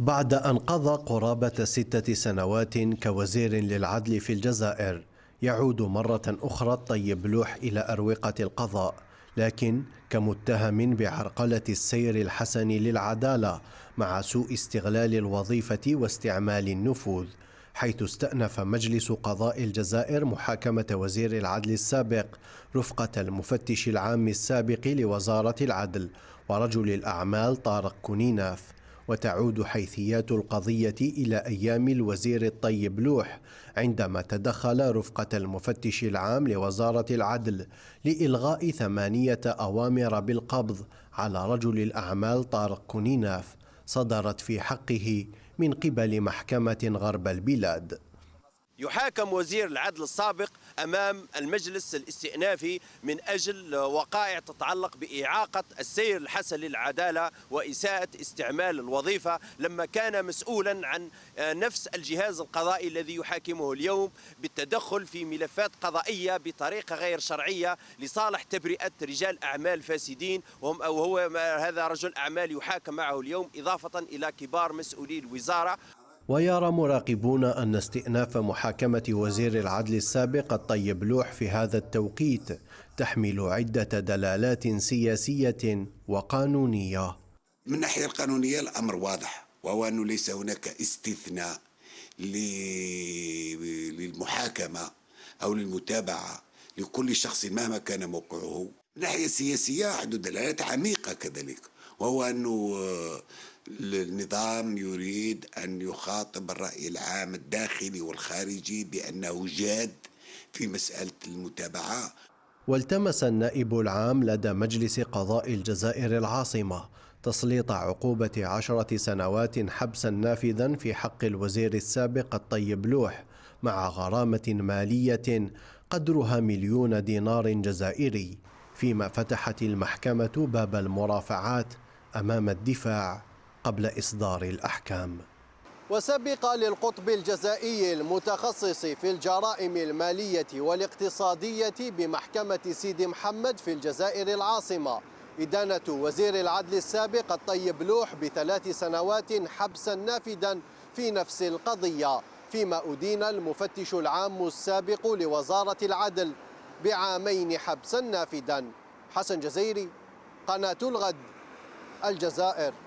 بعد أن قضى قرابة ستة سنوات كوزير للعدل في الجزائر يعود مرة أخرى الطيب لوح إلى أروقة القضاء لكن كمتهم بعرقلة السير الحسن للعدالة مع سوء استغلال الوظيفة واستعمال النفوذ حيث استأنف مجلس قضاء الجزائر محاكمة وزير العدل السابق رفقة المفتش العام السابق لوزارة العدل ورجل الأعمال طارق كنيناف وتعود حيثيات القضية إلى أيام الوزير الطيب لوح عندما تدخل رفقة المفتش العام لوزارة العدل لإلغاء ثمانية أوامر بالقبض على رجل الأعمال طارق كونيناف صدرت في حقه من قبل محكمة غرب البلاد يحاكم وزير العدل السابق امام المجلس الاستئنافي من اجل وقائع تتعلق باعاقه السير الحسن للعداله واساءه استعمال الوظيفه لما كان مسؤولا عن نفس الجهاز القضائي الذي يحاكمه اليوم بالتدخل في ملفات قضائيه بطريقه غير شرعيه لصالح تبرئه رجال اعمال فاسدين وهم او هو هذا رجل اعمال يحاكم معه اليوم اضافه الى كبار مسؤولي الوزاره ويرى مراقبون أن استئناف محاكمة وزير العدل السابق الطيب لوح في هذا التوقيت تحمل عدة دلالات سياسية وقانونية من الناحية القانونية الأمر واضح وهو أنه ليس هناك استثناء للمحاكمة أو للمتابعة لكل شخص مهما كان موقعه من الناحية السياسية عنده دلالات عميقة كذلك وهو أنه النظام يريد أن يخاطب الرأي العام الداخلي والخارجي بأنه جاد في مسألة المتابعة والتمس النائب العام لدى مجلس قضاء الجزائر العاصمة تسليط عقوبة عشرة سنوات حبسا نافذا في حق الوزير السابق الطيب لوح مع غرامة مالية قدرها مليون دينار جزائري فيما فتحت المحكمة باب المرافعات أمام الدفاع قبل إصدار الأحكام وسبق للقطب الجزائي المتخصص في الجرائم المالية والاقتصادية بمحكمة سيدي محمد في الجزائر العاصمة إدانة وزير العدل السابق الطيب لوح بثلاث سنوات حبسا نافدا في نفس القضية فيما أدين المفتش العام السابق لوزارة العدل بعامين حبسا نافدا حسن جزيري قناة الغد الجزائر